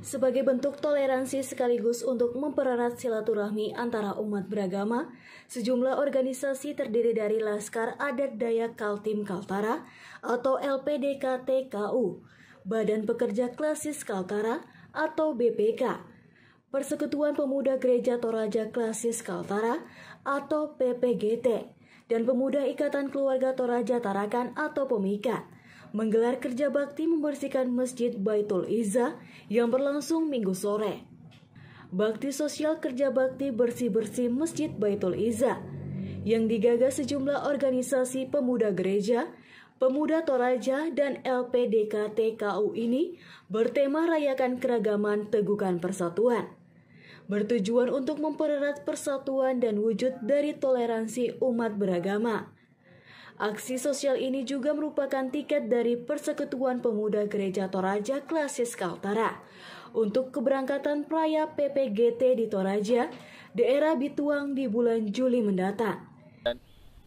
sebagai bentuk toleransi sekaligus untuk mempererat silaturahmi antara umat beragama, sejumlah organisasi terdiri dari Laskar Adat Dayak Kaltim Kaltara atau LPDKTKU, Badan Pekerja Klasis Kaltara atau BPK, Persekutuan Pemuda Gereja Toraja Klasis Kaltara atau PPGT, dan Pemuda Ikatan Keluarga Toraja Tarakan atau PEMIKAT menggelar kerja bakti membersihkan Masjid Baitul Iza yang berlangsung minggu sore. Bakti sosial kerja bakti bersih-bersih Masjid Baitul Iza yang digagas sejumlah organisasi pemuda gereja, pemuda Toraja, dan LPDKTKU ini bertema rayakan keragaman tegukan persatuan bertujuan untuk mempererat persatuan dan wujud dari toleransi umat beragama. Aksi sosial ini juga merupakan tiket dari Persekutuan Pemuda Gereja Toraja Klasis Kaltara untuk keberangkatan Praya PPGT di Toraja, daerah Bituang di bulan Juli mendatang. Dan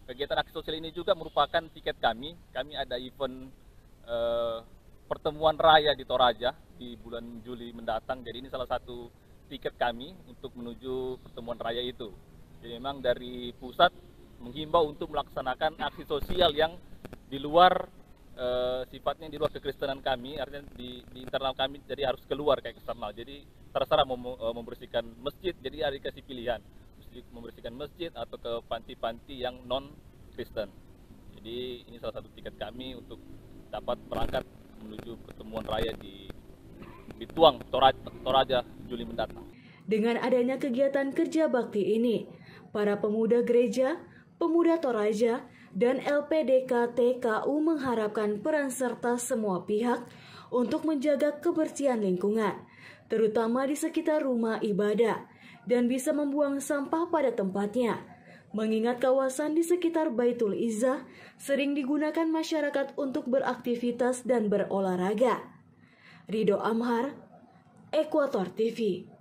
kegiatan aksi sosial ini juga merupakan tiket kami. Kami ada event eh, pertemuan raya di Toraja di bulan Juli mendatang. Jadi ini salah satu tiket kami untuk menuju pertemuan raya itu. Jadi memang dari pusat menghimbau untuk melaksanakan aksi sosial yang di luar e, sifatnya di luar kekristenan kami, artinya di, di internal kami jadi harus keluar kayak eksternal. Jadi terserah mem, e, eh, membersihkan masjid, jadi ada dikasih pilihan membersihkan masjid atau ke panti-panti yang non Kristen. Jadi ini salah satu tiket kami untuk dapat berangkat menuju pertemuan raya di Bituang, Toraja, Toraja Juli mendatang. Dengan adanya kegiatan kerja bakti ini, para pemuda gereja Pemuda Toraja, dan LPDK TKU mengharapkan peran serta semua pihak untuk menjaga kebersihan lingkungan, terutama di sekitar rumah ibadah, dan bisa membuang sampah pada tempatnya. Mengingat kawasan di sekitar Baitul Izzah sering digunakan masyarakat untuk beraktivitas dan berolahraga. Rido Amhar, Ekuator TV.